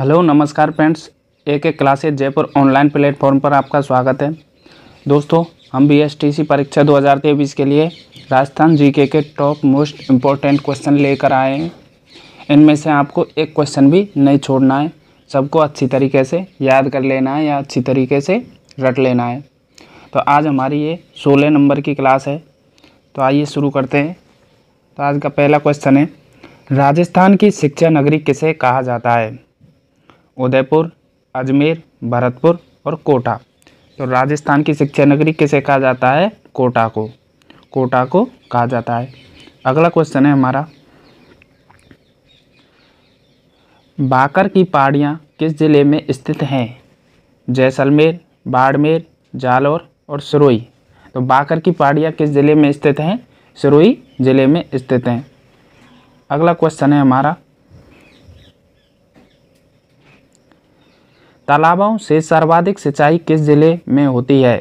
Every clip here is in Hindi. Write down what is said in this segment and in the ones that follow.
हेलो नमस्कार फ्रेंड्स एक एक क्लासेज जयपुर ऑनलाइन प्लेटफॉर्म पर आपका स्वागत है दोस्तों हम बीएसटीसी परीक्षा 2023 के लिए राजस्थान जीके के टॉप मोस्ट इम्पोर्टेंट क्वेश्चन लेकर आए हैं इनमें से आपको एक क्वेश्चन भी नहीं छोड़ना है सबको अच्छी तरीके से याद कर लेना है या अच्छी तरीके से रट लेना है तो आज हमारी ये सोलह नंबर की क्लास है तो आइए शुरू करते हैं तो आज का पहला क्वेश्चन है राजस्थान की शिक्षा नगरी किसे कहा जाता है उदयपुर अजमेर भरतपुर और कोटा तो राजस्थान की शिक्षा नगरी किसे कहा जाता है कोटा को कोटा को कहा जाता है अगला क्वेश्चन है हमारा बाकर की पहाड़ियाँ किस ज़िले में स्थित हैं जैसलमेर बाड़मेर जालौर और सरोई तो बाकर की पहाड़ियाँ किस ज़िले में स्थित हैं सरोई ज़िले में स्थित हैं अगला क्वेश्चन है हमारा तालाबों से सर्वाधिक सिंचाई किस जिले में होती है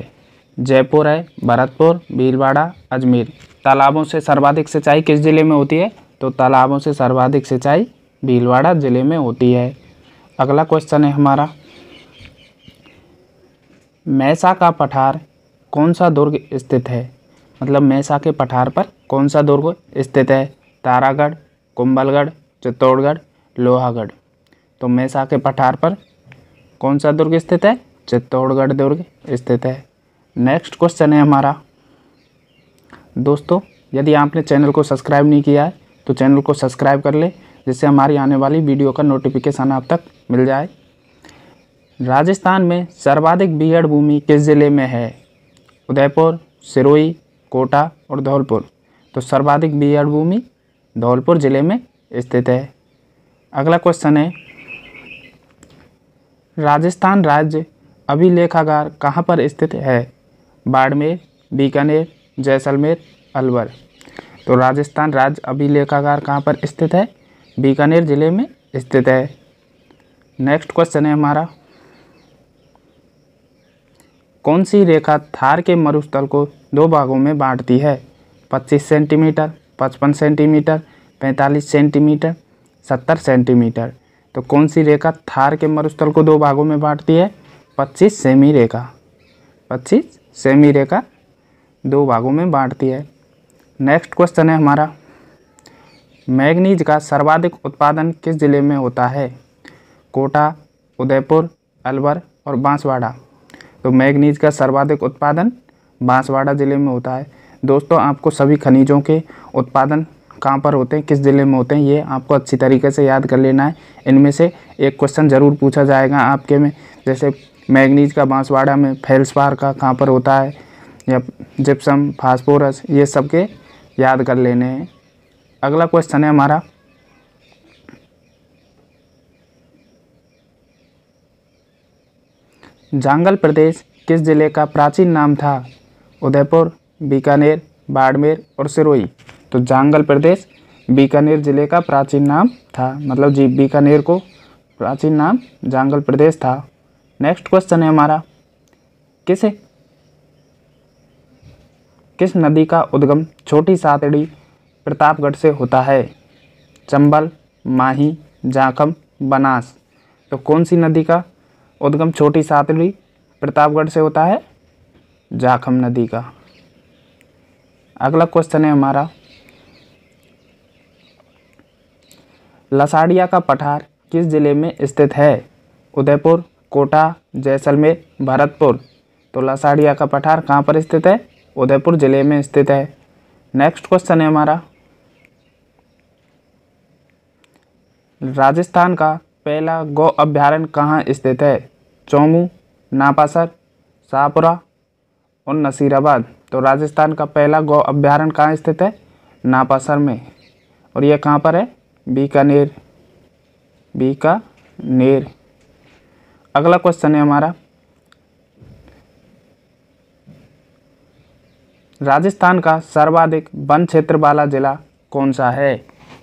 जयपुर है भरतपुर भीलवाड़ा अजमेर तालाबों से सर्वाधिक सिंचाई किस जिले में होती है तो तालाबों से सर्वाधिक सिंचाई भीलवाड़ा जिले में होती है अगला क्वेश्चन है हमारा मैसा का पठार कौन सा दुर्ग स्थित है मतलब मैसा के पठार पर कौन सा दुर्ग स्थित है तारागढ़ कुंबलगढ़ चित्तौड़गढ़ लोहागढ़ तो मैसा के पठार पर कौन सा दुर्ग स्थित है चित्तौड़गढ़ दुर्ग स्थित है नेक्स्ट क्वेश्चन है हमारा दोस्तों यदि आपने चैनल को सब्सक्राइब नहीं किया है तो चैनल को सब्सक्राइब कर ले जिससे हमारी आने वाली वीडियो का नोटिफिकेशन आप तक मिल जाए राजस्थान में सर्वाधिक बीहड़ भूमि किस ज़िले में है उदयपुर सिरोही कोटा और धौलपुर तो सर्वाधिक बीहड़ भूमि धौलपुर ज़िले में स्थित है अगला क्वेश्चन है राजस्थान राज्य अभिलेखागार कहाँ पर स्थित है बाड़मेर बीकानेर जैसलमेर अलवर तो राजस्थान राज्य अभिलेखागार कहाँ पर स्थित है बीकानेर जिले में स्थित है नेक्स्ट क्वेश्चन है हमारा कौन सी रेखा थार के मरुस्थल को दो भागों में बांटती है 25 सेंटीमीटर 55 सेंटीमीटर 45 सेंटीमीटर 70 सेंटीमीटर तो कौन सी रेखा थार के मरुस्थल को दो भागों में बांटती है पच्चीस सेमी रेखा पच्चीस सेमी रेखा दो भागों में बांटती है नेक्स्ट क्वेश्चन है हमारा मैग्नीज का सर्वाधिक उत्पादन किस ज़िले में होता है कोटा उदयपुर अलवर और बांसवाड़ा तो मैग्नीज का सर्वाधिक उत्पादन बांसवाड़ा ज़िले में होता है दोस्तों आपको सभी खनिजों के उत्पादन कहाँ पर होते हैं किस ज़िले में होते हैं ये आपको अच्छी तरीके से याद कर लेना है इनमें से एक क्वेश्चन ज़रूर पूछा जाएगा आपके में जैसे मैगनीज का बांसवाड़ा में फेल्सपार का कहाँ पर होता है या जिप्सम फास्फोरस ये सब के याद कर लेने हैं अगला क्वेश्चन है हमारा जांगल प्रदेश किस ज़िले का प्राचीन नाम था उदयपुर बीकानेर बाड़मेर और सिरोही तो जांगल प्रदेश बीकानेर जिले का प्राचीन नाम था मतलब जी बीकानेर को प्राचीन नाम जांगल प्रदेश था नेक्स्ट क्वेश्चन है हमारा किसे किस नदी का उद्गम छोटी सातड़ी प्रतापगढ़ से होता है चंबल माही जाखम बनास तो कौन सी नदी का उद्गम छोटी सातड़ी प्रतापगढ़ से होता है जाखम नदी का अगला क्वेश्चन है हमारा लसाड़िया का पठार किस ज़िले में स्थित है उदयपुर कोटा जैसलमेर भरतपुर तो लसाड़िया का पठार कहाँ पर स्थित है उदयपुर ज़िले में स्थित है नेक्स्ट क्वेश्चन है हमारा राजस्थान का पहला गौ अभ्यारण्य कहाँ स्थित है चौमू नापासर शाहपुरा और नसीराबाद तो राजस्थान का पहला गौ अभ्यारण्य कहाँ स्थित है नापासर में और यह कहाँ पर है बीकानेर बीकानेर अगला क्वेश्चन है हमारा राजस्थान का सर्वाधिक वन क्षेत्र वाला जिला कौन सा है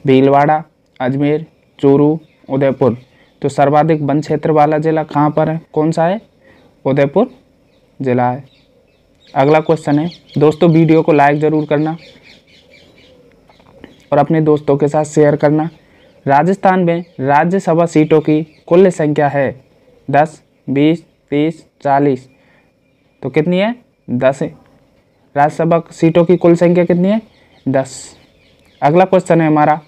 भीलवाड़ा अजमेर चूरू उदयपुर तो सर्वाधिक वन क्षेत्र वाला जिला कहाँ पर है कौन सा है उदयपुर जिला है अगला क्वेश्चन है दोस्तों वीडियो को लाइक ज़रूर करना और अपने दोस्तों के साथ शेयर करना राजस्थान में राज्यसभा सीटों की कुल संख्या है दस बीस तीस चालीस तो कितनी है दस है राज्यसभा सीटों की कुल संख्या कितनी है दस अगला क्वेश्चन है हमारा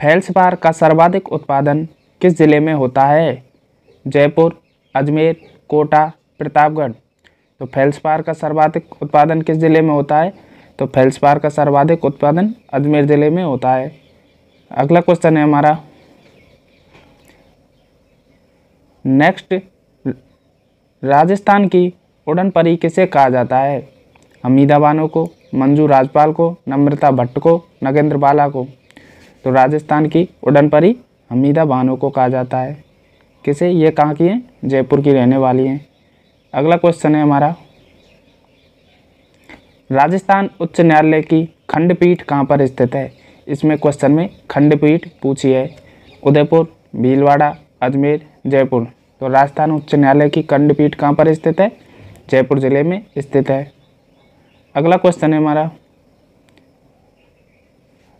फैल्सपार का सर्वाधिक उत्पादन किस ज़िले में होता है जयपुर अजमेर कोटा प्रतापगढ़ तो फैल्सपार का सर्वाधिक उत्पादन किस ज़िले में होता है तो फेल्सपार का सर्वाधिक उत्पादन अजमेर ज़िले में होता है अगला क्वेश्चन है हमारा नेक्स्ट राजस्थान की उड़न परी किसे कहा जाता है हमीदा बानो को मंजू राजपाल को नम्रता भट्ट को नगेंद्र बाला को तो राजस्थान की उड़न परी हमीदा बानो को कहा जाता है किसे ये कहाँ की हैं जयपुर की रहने वाली हैं अगला क्वेश्चन है हमारा राजस्थान उच्च न्यायालय की खंडपीठ कहाँ पर स्थित है इसमें क्वेश्चन में खंडपीठ पूछी है उदयपुर भीलवाड़ा अजमेर जयपुर तो राजस्थान उच्च न्यायालय की खंडपीठ कहाँ पर स्थित है जयपुर ज़िले में स्थित है अगला क्वेश्चन है हमारा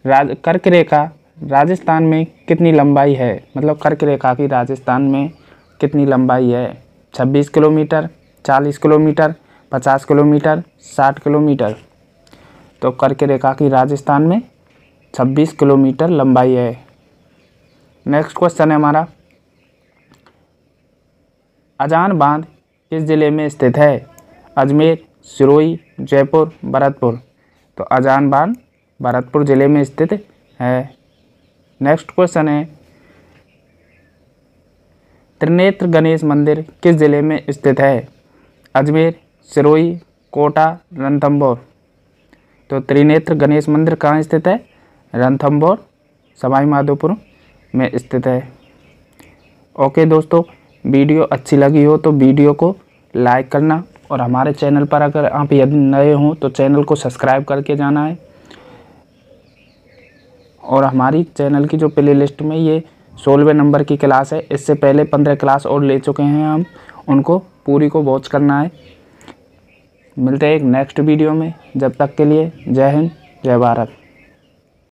राज कर्क रेखा राजस्थान में कितनी लंबाई है मतलब कर्क रेखा की राजस्थान में कितनी लंबाई है छब्बीस किलोमीटर चालीस किलोमीटर पचास किलोमीटर साठ किलोमीटर तो करके रेखा की राजस्थान में छब्बीस किलोमीटर लंबाई है नेक्स्ट क्वेश्चन है हमारा अजान बांध किस ज़िले में स्थित है अजमेर सिरोही जयपुर भरतपुर तो अजान बांध भरतपुर ज़िले में स्थित है नेक्स्ट क्वेश्चन है त्रिनेत्र गणेश मंदिर किस ज़िले में स्थित है अजमेर सिरोही कोटा रणथम्बोर तो त्रिनेत्र गणेश मंदिर कहाँ स्थित है रणथम्बोर सवाई माधोपुर में स्थित है ओके दोस्तों वीडियो अच्छी लगी हो तो वीडियो को लाइक करना और हमारे चैनल पर अगर आप यदि नए हों तो चैनल को सब्सक्राइब करके जाना है और हमारी चैनल की जो प्ले लिस्ट में ये सोलहवें नंबर की क्लास है इससे पहले पंद्रह क्लास और ले चुके हैं हम उनको पूरी को वॉच करना है मिलते हैं एक नेक्स्ट वीडियो में जब तक के लिए जय हिंद जय भारत